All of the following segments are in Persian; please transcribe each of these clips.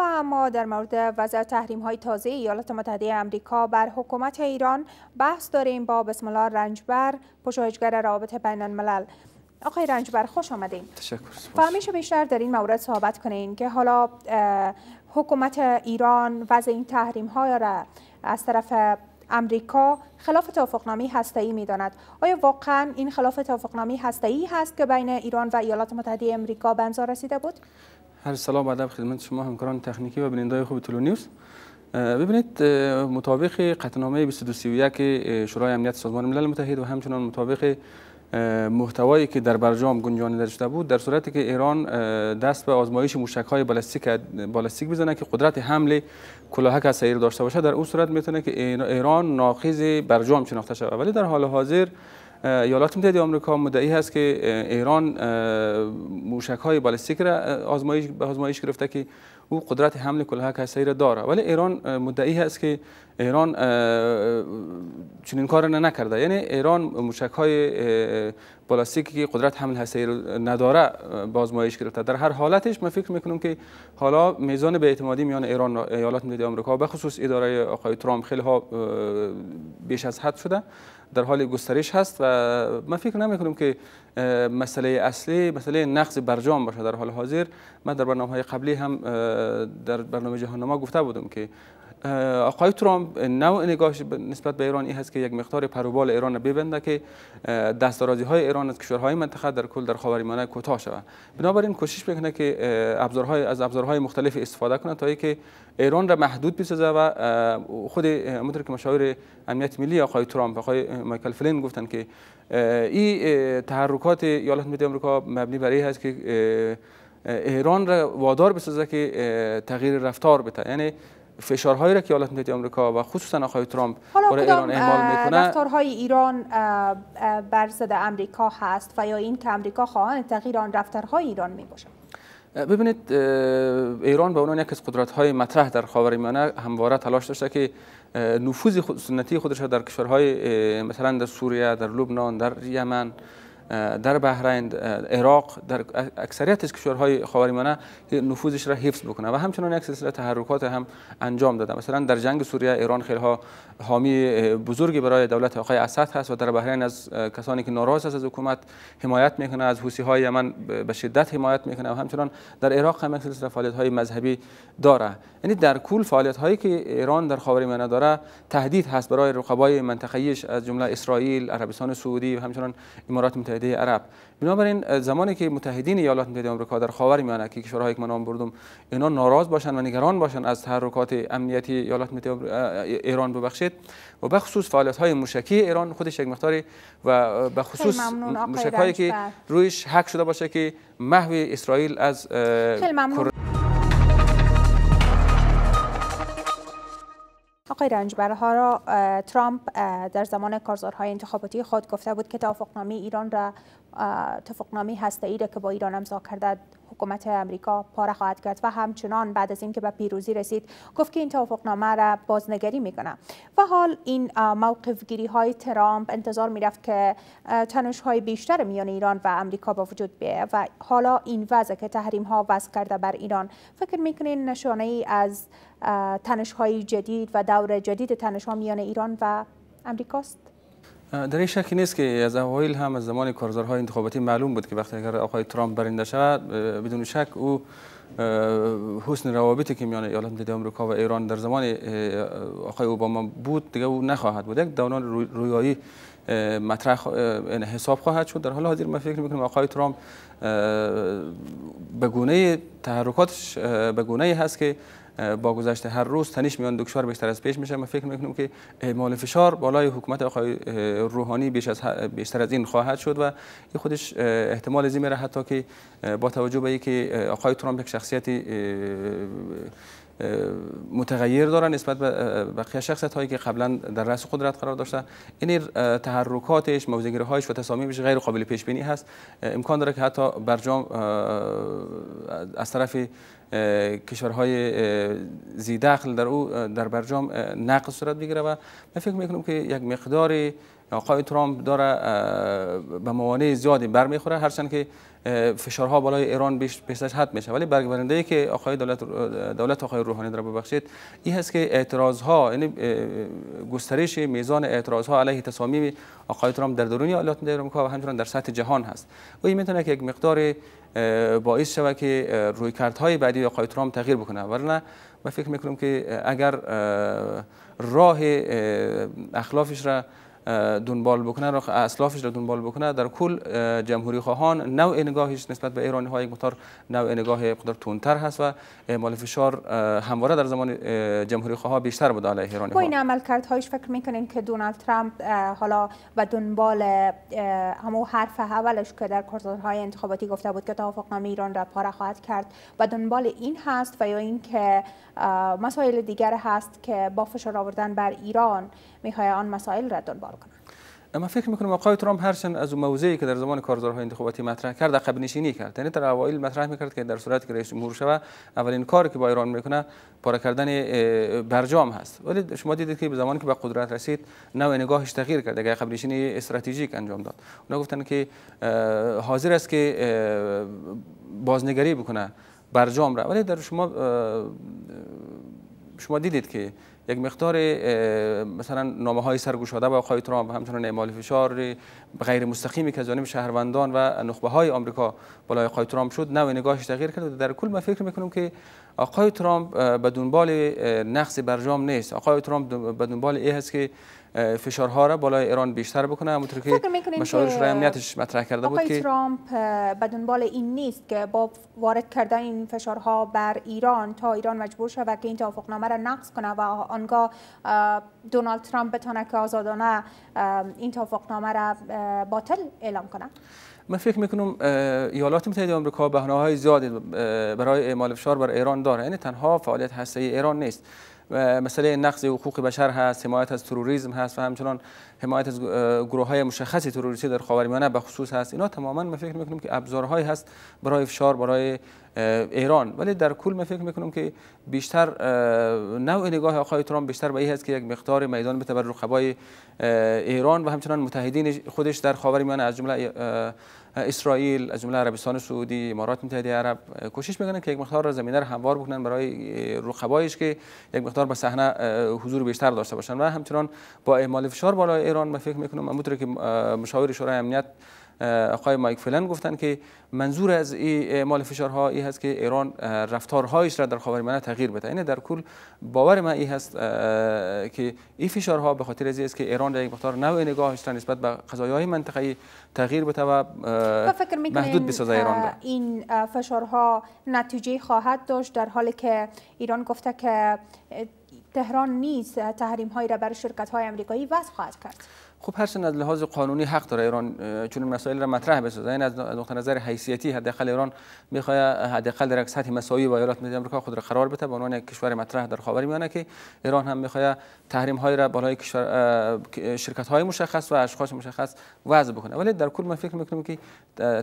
و اما در مورد وضع تحریم های تازه ایالات متحده آمریکا بر حکومت ایران بحث داریم با بسم الله رنجبر پژوهشگر روابط بین الملل آقای رنجبر خوش آمدین تشکر فهمیشو بیشتر در این مورد صحبت کنین که حالا حکومت ایران وضع این تحریم های را از طرف امریکا خلاف توافقنامه ای میداند آیا واقعا این خلاف توافقنامه ای هست که بین ایران و ایالات متحده امریکا بنزار رسیده بود هر سلام ادب خدمت شما همکاران تکنیکی و بینندای خوب تلو نیوز ببینید مطابق قطعنامه 2231 شورای امنیت سازمان ملل متحد و همچنان مطابق محتوایی که در برجام گنجانده شده بود در صورتی که ایران دست به آزمایش موشک های بالستیک بالستیک بزنه که قدرت حمل کلاهک سیر داشته باشه در اون صورت میتونه که ایران ناقض برجام شناخته شود ولی در حال حاضر ایالات متحده آمریکا مدعی هست که ایران موشک های بالستیک را آزمایش به آزمایش گرفته که او قدرت حمل کلهک هسته‌ای را داره ولی ایران مدعی هست که ایران چنین کار را نکرده یعنی ایران موشک های پلاستیکی که قدرت حمل هسته نداره بازمایش گرفته در هر حالتش من فکر میکنم که حالا میزان به اعتمادی میان ایران و ایالات متحده آمریکا به خصوص اداره آقای ترامپ خیلی ها بیش از حد شده در حال گسترش هست و من فکر نمیکنم که مسئله اصلی مسئله نقض برجام باشه در حال حاضر من در برنامه های قبلی هم در برنامه ما گفته بودم که آقای ترامپ نوع نگاهش نسبت به ایران این هست که یک مقدار پروبال ایران ببنده که دستارازی های ایران از کشورهای منطقه در کل در خاورمیانه کوتاه شود بنابراین کوشش میکنه که ابزارهای از ابزارهای مختلف استفاده کنه تا اینکه ایران را محدود بسازه و خود مدیر که مشاور امنیت ملی آقای ترامپ آقای مایکل فلین گفتن که این تحرکات ایالات متحده آمریکا مبنی بر این هست که ایران را وادار بسازه که تغییر رفتار بده یعنی فشارهایی را که ایالات متحده آمریکا و خصوصا آقای ترامپ برای ایران اعمال میکنه رفتارهای ایران بر ضد آمریکا هست و یا این که آمریکا خواهان تغییر آن رفتارهای ایران می ببینید ایران به عنوان یک از قدرت های مطرح در خاورمیانه همواره تلاش داشته که نفوذ خود سنتی خودش را در کشورهای مثلا در سوریه در لبنان در یمن در بحرین عراق در اکثریت از کشورهای خاورمیانه نفوذش را حفظ بکنه و همچنان یک سلسله تحرکات هم انجام داده مثلا در جنگ سوریه ایران خیلی ها حامی بزرگی برای دولت آقای اسد هست و در بحرین از کسانی که ناراض هست از حکومت حمایت میکنه از حوسی های یمن به شدت حمایت میکنه و همچنان در عراق هم یک سلسله فعالیت های مذهبی داره یعنی در کل فعالیت هایی که ایران در خاورمیانه داره تهدید هست برای رقبای منطقه‌ایش از جمله اسرائیل عربستان سعودی و همچنان امارات متحده متحده عرب بنابراین زمانی که متحدین ایالات متحده آمریکا در خاور میانه که کشورهایی که من بردم اینا ناراض باشن و نگران باشن از تحرکات امنیتی ایالات متحده ایران ببخشید و به خصوص فعالیت های موشکی ایران خودش یک مقداری و به خصوص موشک که رویش حق شده باشه که محو اسرائیل از آقای رنجبرها را ترامپ در زمان کارزارهای انتخاباتی خود گفته بود که توافقنامه ایران را توافقنامه هسته ای را که با ایران امضا کرده حکومت امریکا پاره خواهد کرد و همچنان بعد از اینکه به پیروزی رسید گفت که این توافقنامه را بازنگری میکنه و حال این موقف گیری های ترامپ انتظار میرفت که تنش های بیشتر میان ایران و امریکا با وجود بیه و حالا این وضع که تحریم ها وضع کرده بر ایران فکر میکنین نشانه ای از تنش های جدید و دور جدید تنش ها میان ایران و امریکاست در این شکی نیست که از اوایل هم از زمان کارزارهای انتخاباتی معلوم بود که وقتی اگر آقای ترامپ برنده شود بدون شک او حسن روابطی که میان ایالات متحده آمریکا و ایران در زمان آقای اوباما بود دیگه او نخواهد بود یک دوران رویایی مطرح یعنی حساب خواهد شد در حال حاضر من فکر میکنم آقای ترامپ به گونه تحرکاتش به گونه هست که با گذشت هر روز تنش میان کشور بیشتر از پیش میشه من فکر میکنم که اعمال فشار بالای حکومت آقای روحانی بیش از بیشتر از این خواهد شد و این خودش احتمال زی میره حتی که با توجه به اینکه آقای ترامپ یک شخصیتی متغیر دارن نسبت به بقیه شخصت هایی که قبلا در رأس قدرت قرار داشتن یعنی، این تحرکاتش موضعگیری هایش و تصامیمش غیر قابل پیش بینی هست امکان داره که حتی برجام از طرف کشورهای زیدخل در او در برجام نقص صورت بگیره و من فکر میکنم که یک مقداری آقای ترامپ داره به موانع زیادی برمیخوره هرچند که فشارها بالای ایران بیش پیشش حد میشه ولی برگبرنده ای که آقای دولت دولت آقای روحانی در ببخشید این هست که اعتراض ها یعنی گسترش میزان اعتراض ها علیه تصامیم آقای ترامپ در درون ایالات متحده آمریکا و همچنین در سطح جهان هست و این میتونه که یک مقدار باعث شود که روی رویکردهای بعدی آقای ترامپ تغییر بکنه ورنه من فکر میکنم که اگر راه اخلافش را دنبال بکنه را اسلافش رو دنبال بکنه در کل جمهوری خواهان نوع نگاهش نسبت به ایرانی ها یک مقدار نوع نگاه قدر تونتر هست و اعمال فشار همواره در زمان جمهوری خواها بیشتر بوده علیه ایرانی ها با این هایش فکر میکنین که دونالد ترامپ حالا و دنبال همو حرف اولش که در های انتخاباتی گفته بود که توافقنامه ایران را پاره خواهد کرد و دنبال این هست و یا اینکه مسائل دیگر هست که با فشار آوردن بر ایران میخوای آن مسائل را دنبال کنند اما فکر میکنم آقای ترامپ هرچند از اون موضعی که در زمان کارزارهای انتخاباتی مطرح کرد عقب نشینی کرد یعنی در اوایل مطرح میکرد که در صورت که رئیس جمهور شوه اولین کاری که با ایران میکنه پاره کردن برجام هست ولی شما دیدید که به زمانی که به قدرت رسید نوع نگاهش تغییر کرد اگر عقب نشینی استراتژیک انجام داد اونا گفتن که حاضر است که بازنگری بکنه برجام را ولی در شما شما دیدید که یک مقدار مثلا نامه های سرگشاده به آقای ترامپ و همچنان اعمال فشار غیر مستقیمی که جانب شهروندان و نخبه های آمریکا بالای آقای ترامپ شد نوع نگاهش تغییر کرد و در کل من فکر میکنم که آقای ترامپ به دنبال نقص برجام نیست آقای ترامپ به دنبال ای هست که فشارها را بالای ایران بیشتر بکنه همونطور که مشاورش امنیتش مطرح کرده بود که ترامپ بدون دنبال این نیست که با وارد کردن این فشارها بر ایران تا ایران مجبور شود که این توافقنامه را نقض کنه و آنگاه دونالد ترامپ بتانه که آزادانه این توافقنامه را باطل اعلام کنه من فکر میکنم ایالات متحده آمریکا بهانه‌های زیادی برای اعمال فشار بر ایران داره یعنی تنها فعالیت هسته ایران نیست مسئله نقض حقوق بشر هست حمایت از تروریسم هست و همچنان حمایت از گروه های مشخصی تروریستی در خاورمیانه به خصوص هست اینا تماما من فکر میکنیم که ابزارهایی هست برای افشار برای ایران ولی در کل من فکر میکنم که بیشتر نوع نگاه آقای ترامپ بیشتر به این هست که یک مقدار میدان بتبر رقبای ایران و همچنان متحدین خودش در خاورمیانه از جمله اسرائیل از جمله عربستان سعودی امارات متحده عرب کوشش میکنن که یک مقدار زمینه رو هموار بکنن برای رقبایش که یک مقدار به صحنه حضور بیشتر داشته باشن و همچنان با اعمال فشار بالای ایران من فکر میکنم امطوری که مشاور شورای امنیت آقای مایک فلن گفتن که منظور از این اعمال فشارها این هست که ایران رفتارهایش را در خاورمیانه تغییر بده این در کل باور من این هست که این فشارها به خاطر از است که ایران در یک مقدار نوع نگاهش نسبت به قضایای منطقه‌ای تغییر بده و محدود بسازه ایران ده. این فشارها نتیجه خواهد داشت در حالی که ایران گفته که تهران نیست تحریم هایی را برای شرکت های آمریکایی وضع خواهد کرد خب هرشن از لحاظ قانونی حق داره ایران چون مسائل را مطرح بسازه این از نقطه نظر حیثیتی حداقل ایران میخواد حداقل در سطح مساوی با ایالات متحده آمریکا خود را قرار بده به عنوان یک کشور مطرح در خاورمیانه که ایران هم میخواد تحریم های را برای کشور شرکت های مشخص و اشخاص مشخص وضع بکنه ولی در کل ما فکر میکنیم که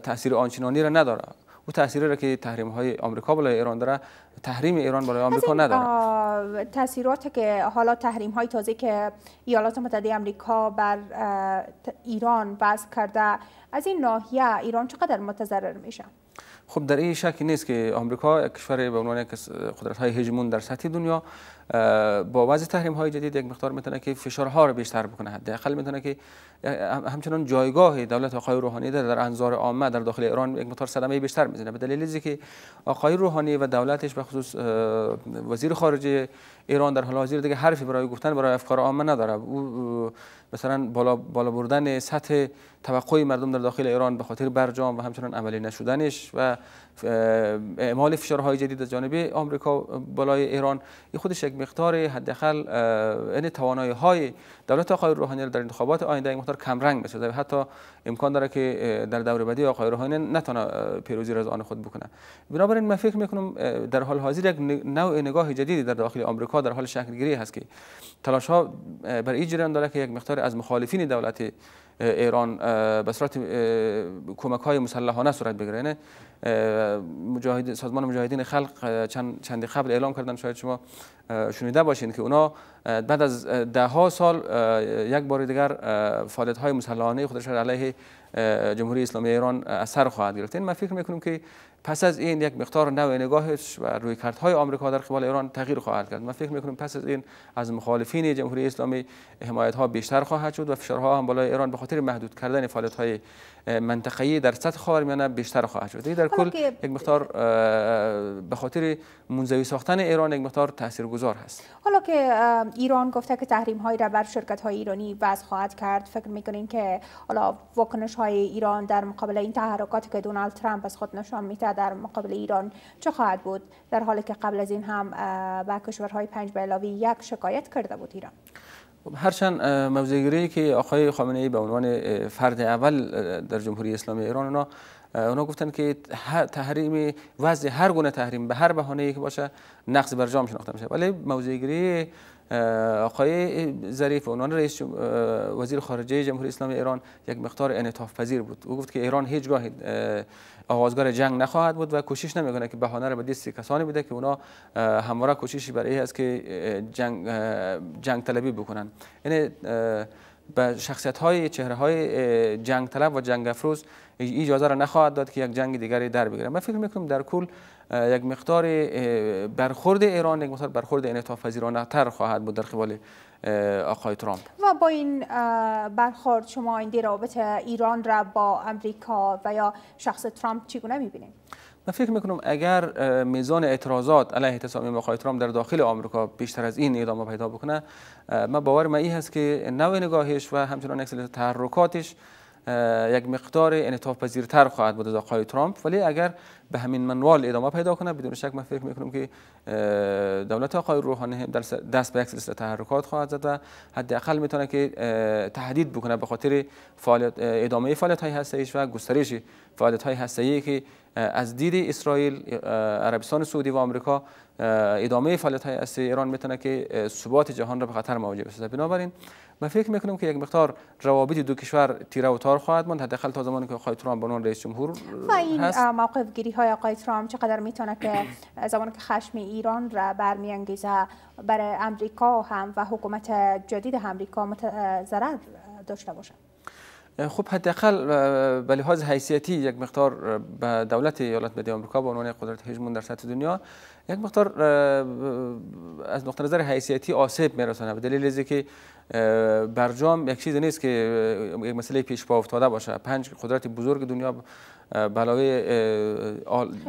تاثیر آنچنانی را نداره او تاثیری را که تحریم های آمریکا بالای ایران داره تحریم ایران برای آمریکا نداره تاثیرات که حالا تحریم های تازه که ایالات متحده آمریکا بر ایران وضع کرده از این ناحیه ایران چقدر متضرر میشه خب در این شک نیست که آمریکا کشور به عنوان یک قدرت های هژمون در سطح دنیا با وضع تحریم های جدید یک مقدار میتونه که فشارها رو بیشتر بکنه حداقل میتونه که همچنان جایگاه دولت آقای روحانی در, در انظار عامه در داخل ایران یک مقدار صدمه بیشتر میزنه به دلیل که آقای روحانی و دولتش به خصوص وزیر خارجه ایران در حال حاضر دیگه حرفی برای گفتن برای افکار عامه نداره او مثلا بالا, بالا بردن سطح توقع مردم در داخل ایران به خاطر برجام و همچنان عملی نشدنش و اعمال فشارهای جدید از جانب آمریکا بالای ایران این خودش مقدار حداقل این یعنی توانایی های دولت آقای روحانی در انتخابات آینده یک مقدار رنگ رنگ و حتی امکان داره که در دور بعدی آقای روحانی نتونه پیروزی را از آن خود بکنه بنابراین من فکر میکنم در حال حاضر یک نوع نگاه جدیدی در داخل آمریکا در حال گیری هست که تلاش ها بر این جریان داره که یک مقدار از مخالفین دولت ایران به صورت کمک های مسلحانه صورت بگیره یعنی مجاهد سازمان مجاهدین خلق چند قبل اعلام کردن شاید شما شنیده باشین که اونا بعد از ده ها سال یک بار دیگر فعالیت های مسلحانه خودش علیه جمهوری اسلامی ایران اثر خواهد گرفت این یعنی من فکر میکنم که پس از این یک مقدار نوع نگاهش و روی رویکردهای آمریکا در قبال ایران تغییر خواهد کرد من فکر میکنیم پس از این از مخالفین جمهوری اسلامی حمایت ها بیشتر خواهد شد و فشارها هم بالای ایران به خاطر محدود کردن فعالیت های منطقه‌ای در سطح خاورمیانه بیشتر خواهد شد در کل یک مقدار به خاطر منزوی ساختن ایران یک مقدار تاثیرگذار هست حالا که ایران گفته که تحریم های را بر شرکت های ایرانی وضع خواهد کرد فکر میکنین که حالا واکنش های ایران در مقابل این تحرکات که دونالد ترامپ از خود نشان می در مقابل ایران چه خواهد بود در حالی که قبل از این هم به کشورهای پنج بلاوی یک شکایت کرده بود ایران خب، هرچند موضعگیری که آقای خامنه ای به عنوان فرد اول در جمهوری اسلامی ایران اونا اونا گفتن که تحریم وضع هر گونه تحریم به هر بهانه که باشه نقض برجام شناخته میشه ولی موضعگیری آقای ظریف و عنوان رئیس وزیر خارجه جمهوری اسلامی ایران یک مقدار انعطاف پذیر بود او گفت که ایران هیچگاه آغازگار جنگ نخواهد بود و کوشش نمیکنه که بهانه را به دست کسانی بده که اونا همواره کوشش برای است که جنگ جنگ طلبی بکنن یعنی به شخصیت های چهره های جنگ طلب و جنگ افروز اجازه را نخواهد داد که یک جنگ دیگری در بگیره من فکر میکنم در کل یک مقدار برخورد ایران یک مقدار برخورد انعطاف پذیرانه تر خواهد بود در قبال آقای ترامپ و با این برخورد شما این رابطه ایران را با امریکا و یا شخص ترامپ چگونه میبینید من فکر میکنم اگر میزان اعتراضات علیه تصامیم آقای ترامپ در داخل آمریکا بیشتر از این ادامه پیدا بکنه من باور من این هست که نوع نگاهش و همچنان اکسل تحرکاتش یک مقدار انعطاف پذیرتر خواهد بود از آقای ترامپ ولی اگر به همین منوال ادامه پیدا کنه بدون شک من فکر میکنم که دولت آقای روحانی هم دست به یک سلسله تحرکات خواهد زد و حداقل میتونه که تهدید بکنه به خاطر فعالیت ادامه فعالیت های ایش و گسترش فعالیت های ای که از دید اسرائیل عربستان سعودی و آمریکا ادامه فعالیت های اصلی ایران میتونه که ثبات جهان را به خطر مواجه بسازه بنابراین ما فکر میکنم که یک مقدار روابط دو کشور تیره و تار خواهد ماند حداقل تا زمانی که آقای ترامپ بنون رئیس جمهور و این گیری های آقای ترامپ چقدر میتونه که زمانی که خشم ایران را برمیانگیزه برای امریکا هم و حکومت جدید امریکا ضرر داشته باشه خب حداقل به لحاظ حیثیتی یک مقدار به دولت ایالات متحده آمریکا به عنوان قدرت هژمون در سطح دنیا یک مختار از نقطه نظر حیثیتی آسیب میرسانه به دلیل از که برجام یک چیز نیست که یک مسئله پیش پا افتاده باشه پنج قدرت بزرگ دنیا بلاوی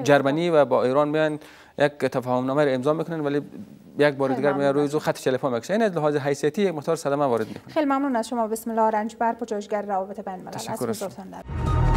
جرمنی و با ایران میان یک تفاهم نامه رو امضا میکنن ولی یک بار دیگر میان روی زو خط تلفن میکشن این از لحاظ حیثیتی یک مقدار صدمه وارد میکنه خیلی ممنون از شما بسم الله رنجبر پژوهشگر روابط بین الملل از